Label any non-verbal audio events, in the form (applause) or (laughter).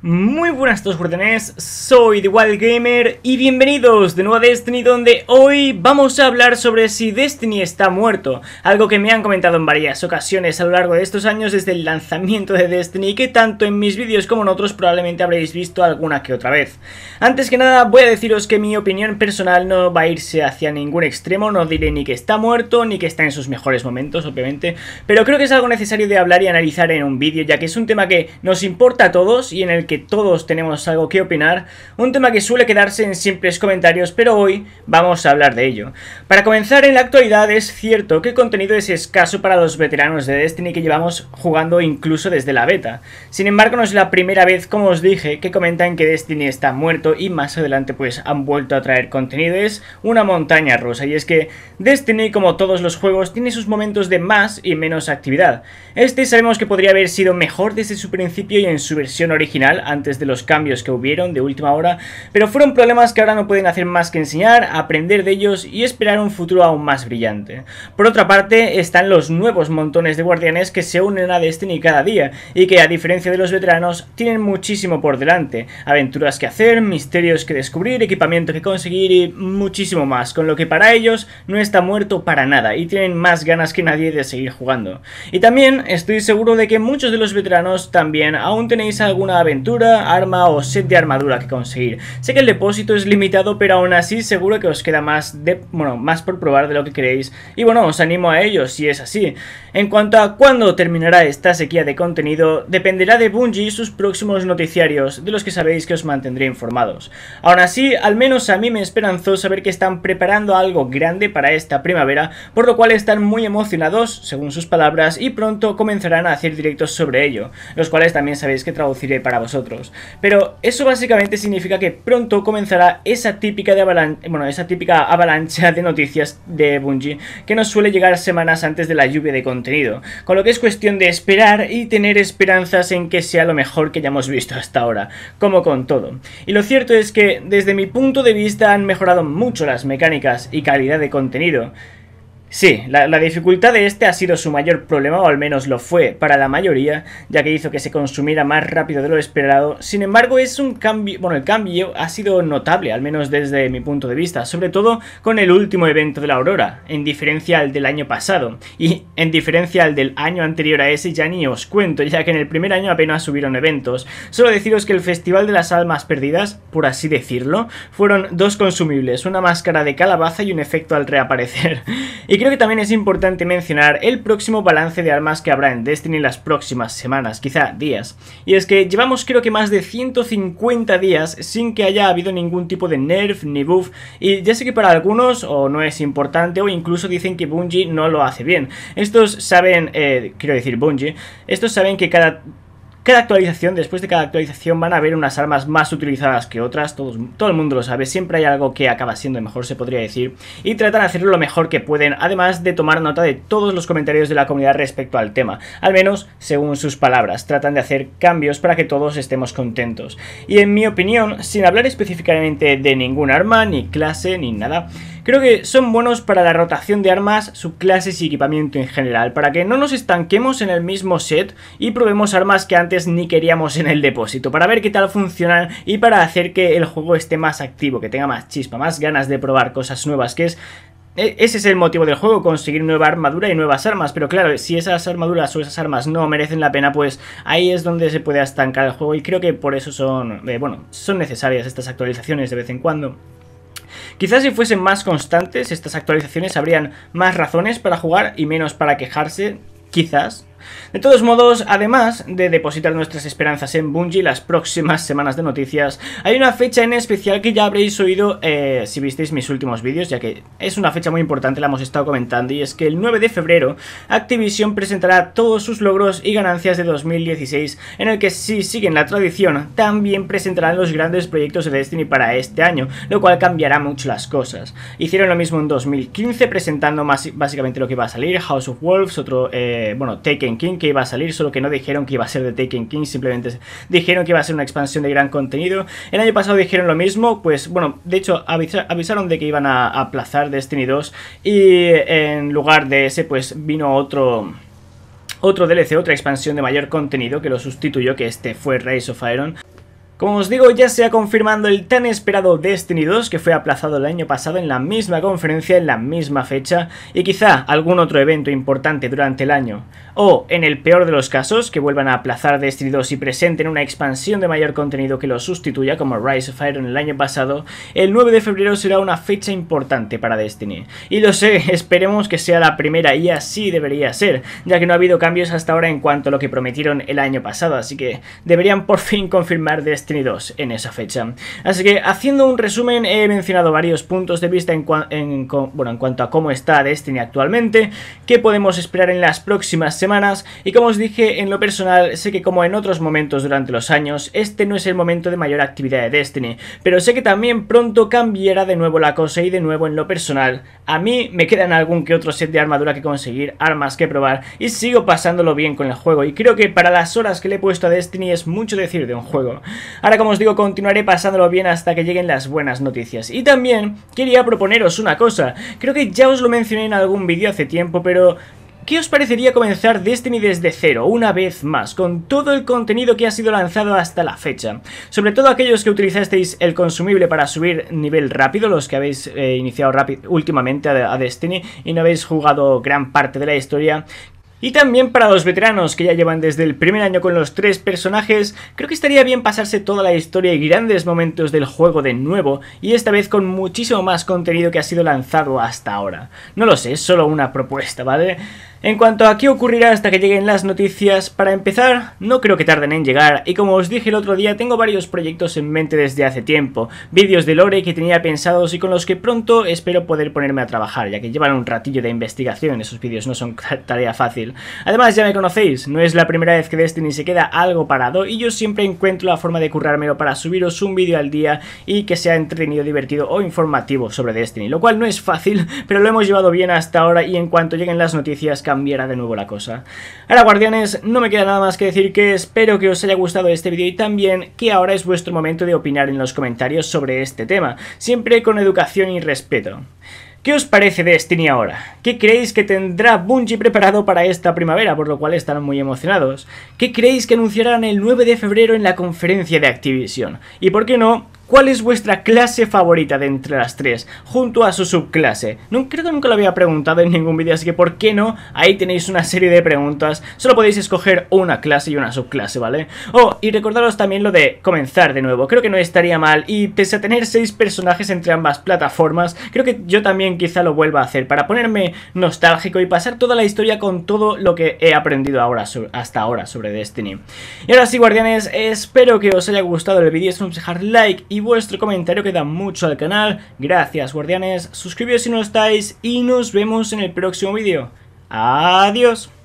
Muy buenas a todos guardianes, soy The Wild Gamer y bienvenidos de nuevo a Destiny donde hoy vamos a hablar sobre si Destiny está muerto, algo que me han comentado en varias ocasiones a lo largo de estos años desde el lanzamiento de Destiny que tanto en mis vídeos como en otros probablemente habréis visto alguna que otra vez. Antes que nada voy a deciros que mi opinión personal no va a irse hacia ningún extremo, no diré ni que está muerto ni que está en sus mejores momentos obviamente, pero creo que es algo necesario de hablar y analizar en un vídeo ya que es un tema que nos importa a todos y en el que que todos tenemos algo que opinar, un tema que suele quedarse en simples comentarios, pero hoy vamos a hablar de ello. Para comenzar, en la actualidad es cierto que el contenido es escaso para los veteranos de Destiny que llevamos jugando incluso desde la beta. Sin embargo, no es la primera vez, como os dije, que comentan que Destiny está muerto y más adelante pues han vuelto a traer contenido. Es una montaña rusa y es que Destiny, como todos los juegos, tiene sus momentos de más y menos actividad. Este sabemos que podría haber sido mejor desde su principio y en su versión original antes de los cambios que hubieron de última hora, pero fueron problemas que ahora no pueden hacer más que enseñar, aprender de ellos y esperar un futuro aún más brillante. Por otra parte, están los nuevos montones de guardianes que se unen a Destiny cada día y que, a diferencia de los veteranos, tienen muchísimo por delante. Aventuras que hacer, misterios que descubrir, equipamiento que conseguir y muchísimo más, con lo que para ellos no está muerto para nada y tienen más ganas que nadie de seguir jugando. Y también estoy seguro de que muchos de los veteranos también aún tenéis alguna aventura arma o set de armadura que conseguir. Sé que el depósito es limitado, pero aún así seguro que os queda más, de, bueno, más por probar de lo que queréis. Y bueno, os animo a ello si es así. En cuanto a cuándo terminará esta sequía de contenido, dependerá de Bungie y sus próximos noticiarios, de los que sabéis que os mantendré informados. Aún así, al menos a mí me esperanzó saber que están preparando algo grande para esta primavera, por lo cual están muy emocionados, según sus palabras, y pronto comenzarán a hacer directos sobre ello, los cuales también sabéis que traduciré para vosotros. Pero eso básicamente significa que pronto comenzará esa típica, bueno, esa típica avalancha de noticias de Bungie que nos suele llegar semanas antes de la lluvia de contenido. Con lo que es cuestión de esperar y tener esperanzas en que sea lo mejor que ya hemos visto hasta ahora, como con todo. Y lo cierto es que desde mi punto de vista han mejorado mucho las mecánicas y calidad de contenido. Sí, la, dificultad de este ha sido su mayor problema, o al menos lo fue para la mayoría, ya que hizo que se consumiera más rápido de lo esperado. Sin embargo, es un cambio, bueno, el cambio ha sido notable, al menos desde mi punto de vista, sobre todo con el último evento de la Aurora, en diferencia al del año pasado. Y en diferencia al del año anterior a ese ya ni os cuento, ya que en el primer año apenas subieron eventos. Solo deciros que el Festival de las Almas Perdidas, por así decirlo, fueron dos consumibles, una máscara de calabaza y un efecto al reaparecer. (laughs) creo que también es importante mencionar el próximo balance de armas que habrá en Destiny las próximas semanas, quizá días. Y es que llevamos creo que más de 150 días sin que haya habido ningún tipo de nerf ni buff. Y ya sé que para algunos o no es importante o incluso dicen que Bungie no lo hace bien. Estos saben, eh, quiero decir Bungie, estos saben que cada cada actualización, después de cada actualización van a haber unas armas más utilizadas que otras, todo, todo el mundo lo sabe, siempre hay algo que acaba siendo mejor se podría decir, y tratan de hacerlo lo mejor que pueden, además de tomar nota de todos los comentarios de la comunidad respecto al tema, al menos según sus palabras, tratan de hacer cambios para que todos estemos contentos. Y en mi opinión, sin hablar específicamente de ningún arma, ni clase, ni nada, Creo que son buenos para la rotación de armas, subclases y equipamiento en general, para que no nos estanquemos en el mismo set y probemos armas que antes ni queríamos en el depósito, para ver qué tal funcionan y para hacer que el juego esté más activo, que tenga más chispa, más ganas de probar cosas nuevas, que es e, ese es el motivo del juego, conseguir nueva armadura y nuevas armas, pero claro, si esas armaduras o esas armas no merecen la pena, pues ahí es donde se puede estancar el juego y creo que por eso son, eh, bueno, son necesarias estas actualizaciones de vez en cuando. Quizás si fuesen más constantes estas actualizaciones habrían más razones para jugar y menos para quejarse, quizás, de todos modos, además de depositar nuestras esperanzas en Bungie las próximas semanas de noticias, hay una fecha en especial que ya habréis oído eh, si visteis mis últimos vídeos, ya que es una fecha muy importante, la hemos estado comentando, y es que el 9 de febrero Activision presentará todos sus logros y ganancias de 2016, en el que si siguen la tradición, también presentarán los grandes proyectos de Destiny para este año, lo cual cambiará mucho las cosas. Hicieron lo mismo en 2015 presentando más, básicamente lo que va a salir, House of Wolves, otro, eh, bueno, Taken King que iba a salir, solo que no dijeron que iba a ser de Taken King, simplemente dijeron que iba a ser una expansión de gran contenido. El año pasado dijeron lo mismo, pues bueno, de hecho avisaron de que iban a aplazar Destiny 2 y en lugar de ese pues vino otro otro DLC, otra expansión de mayor contenido que lo sustituyó, que este fue Rise of Iron. Como os digo, ya se ha confirmado el tan esperado Destiny 2 que fue aplazado el año pasado en la misma conferencia, en la misma fecha y quizá algún otro evento importante durante el año. O, en el peor de los casos, que vuelvan a aplazar Destiny 2 y presenten una expansión de mayor contenido que lo sustituya como Rise of Iron el año pasado, el 9 de febrero será una fecha importante para Destiny. Y lo sé, (laughs) esperemos que sea la primera y así debería ser, ya que no ha habido cambios hasta ahora en cuanto a lo que prometieron el año pasado, así que deberían por fin confirmar Destiny 2 en esa fecha. Así que haciendo un resumen he mencionado varios puntos de vista en, en cuanto a cómo está Destiny actualmente, qué podemos esperar en las próximas semanas y como os dije en lo personal sé que como en otros momentos durante los años este no es el momento de mayor actividad de Destiny, pero sé que también pronto cambiará de nuevo la cosa y de nuevo en lo personal. A mí me quedan algún que otro set de armadura que conseguir, armas que probar y sigo pasándolo bien con el juego y creo que para las horas que le he puesto a Destiny es mucho decir de un juego. Ahora, como os digo, continuaré pasándolo bien hasta que lleguen las buenas noticias. Y también quería proponeros una cosa. Creo que ya os lo mencioné en algún vídeo hace tiempo, pero ¿Qué os parecería comenzar Destiny desde cero, una vez más, con todo el contenido que ha sido lanzado hasta la fecha? Sobre todo aquellos que utilizasteis el consumible para subir nivel rápido, los que habéis eh, iniciado últimamente a, Destiny y no habéis jugado gran parte de la historia, y también para los veteranos que ya llevan desde el primer año con los tres personajes, creo que estaría bien pasarse toda la historia y grandes momentos del juego de nuevo, y esta vez con muchísimo más contenido que ha sido lanzado hasta ahora. No lo sé, es solo una propuesta, ¿vale? En cuanto a qué ocurrirá hasta que lleguen las noticias, para empezar, no creo que tarden en llegar, y como os dije el otro día, tengo varios proyectos en mente desde hace tiempo, vídeos de lore que tenía pensados y con los que pronto espero poder ponerme a trabajar, ya que llevan un ratillo de investigación, esos vídeos no son tarea fácil. Además, ya me conocéis, no es la primera vez que Destiny se queda algo parado, y yo siempre encuentro la forma de currármelo para subiros un vídeo al día y que sea entretenido, divertido o informativo sobre Destiny, lo cual no es fácil, (laughs) pero lo hemos llevado bien hasta ahora y en cuanto lleguen las noticias cambiara de nuevo la cosa. Ahora guardianes, no me queda nada más que decir que espero que os haya gustado este vídeo y también que ahora es vuestro momento de opinar en los comentarios sobre este tema, siempre con educación y respeto. ¿Qué os parece Destiny ahora? ¿Qué creéis que tendrá Bungie preparado para esta primavera? Por lo cual estarán muy emocionados. ¿Qué creéis que anunciarán el 9 de febrero en la conferencia de Activision? Y por qué no, ¿Cuál es vuestra clase favorita de entre las tres? Junto a su subclase. No, creo que nunca lo había preguntado en ningún vídeo, así que ¿por qué no? Ahí tenéis una serie de preguntas. Solo podéis escoger una clase y una subclase, ¿vale? Oh, y recordaros también lo de comenzar de nuevo. Creo que no estaría mal. Y pese a tener seis personajes entre ambas plataformas, creo que yo también quizá lo vuelva a hacer para ponerme nostálgico y pasar toda la historia con todo lo que he aprendido ahora hasta ahora sobre Destiny. Y ahora sí, guardianes, espero que os haya gustado el vídeo. Es un dejar like y vuestro comentario que da mucho al canal. Gracias guardianes, suscribíos si no estáis y nos vemos en el próximo vídeo. Adiós.